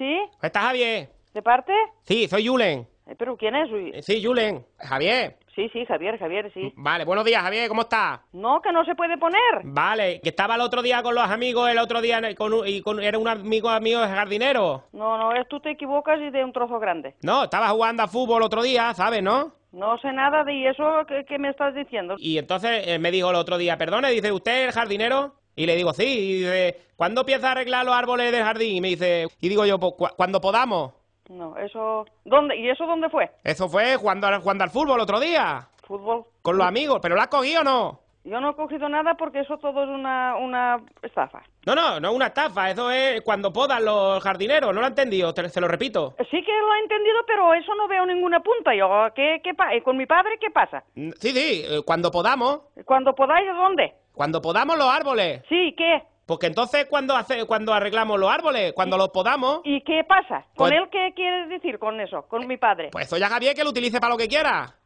¿Sí? Pues ¿Está Javier? ¿De parte? Sí, soy Julen. Eh, ¿Pero quién es? Eh, sí, Julen. Javier. Sí, sí, Javier, Javier, sí. Mm, vale, buenos días, Javier, ¿cómo estás? No, que no se puede poner. Vale, que estaba el otro día con los amigos, el otro día con, y con, era un amigo mío jardinero. No, no, es tú te equivocas y de un trozo grande. No, estaba jugando a fútbol otro día, ¿sabes, no? No sé nada de eso que, me estás diciendo. Y entonces eh, me dijo el otro día, perdone, dice, ¿usted jardinero? Y le digo, sí, y dice, ¿cuándo empieza a arreglar los árboles del jardín? Y me dice, y digo yo, pues, cuando podamos. No, eso... ¿Dónde? ¿Y eso dónde fue? Eso fue cuando, cuando al fútbol, otro día. ¿Fútbol? Con los amigos, ¿pero lo has cogido o no? Yo no he cogido nada porque eso todo es una, una estafa. No, no, no es una estafa, eso es cuando podan los jardineros, no lo he entendido, te, se lo repito. Eh, sí que lo he entendido, pero eso no veo ninguna punta. Yo, ¿qué, qué eh, ¿Con mi padre qué pasa? Mm, sí, sí, eh, cuando podamos. ¿Cuando podáis dónde? Cuando podamos los árboles. Sí, ¿qué? Porque entonces cuando hace, cuando arreglamos los árboles, cuando los podamos. ¿Y qué pasa? ¿Con, pues- él qué quieres decir con eso? Con mi padre. Pues eso ya Javier que lo utilice para lo que quiera.